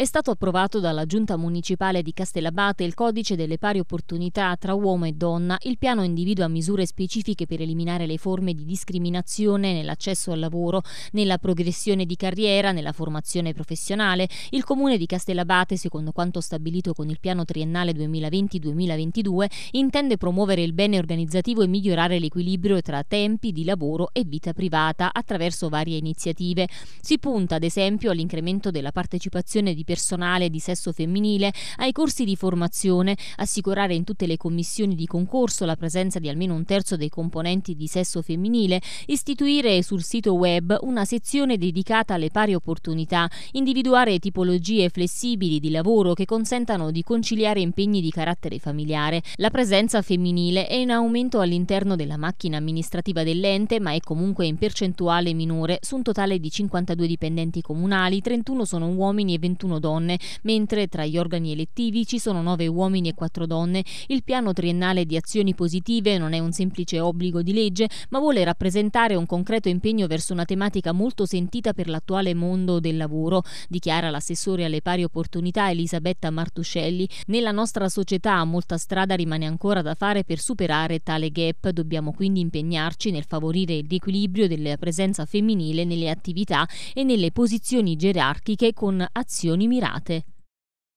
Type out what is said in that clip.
È stato approvato dalla Giunta Municipale di Castellabate il codice delle pari opportunità tra uomo e donna. Il piano individua misure specifiche per eliminare le forme di discriminazione nell'accesso al lavoro, nella progressione di carriera, nella formazione professionale. Il comune di Castellabate, secondo quanto stabilito con il piano triennale 2020-2022, intende promuovere il bene organizzativo e migliorare l'equilibrio tra tempi di lavoro e vita privata attraverso varie iniziative. Si punta, ad esempio, all'incremento della partecipazione di personale di sesso femminile, ai corsi di formazione, assicurare in tutte le commissioni di concorso la presenza di almeno un terzo dei componenti di sesso femminile, istituire sul sito web una sezione dedicata alle pari opportunità, individuare tipologie flessibili di lavoro che consentano di conciliare impegni di carattere familiare. La presenza femminile è in aumento all'interno della macchina amministrativa dell'ente, ma è comunque in percentuale minore, su un totale di 52 dipendenti comunali, 31 sono uomini e 21 donne, mentre tra gli organi elettivi ci sono 9 uomini e 4 donne. Il piano triennale di azioni positive non è un semplice obbligo di legge, ma vuole rappresentare un concreto impegno verso una tematica molto sentita per l'attuale mondo del lavoro, dichiara l'assessore alle pari opportunità Elisabetta Martuscelli. Nella nostra società molta strada rimane ancora da fare per superare tale gap, dobbiamo quindi impegnarci nel favorire l'equilibrio della presenza femminile nelle attività e nelle posizioni gerarchiche con azioni mirate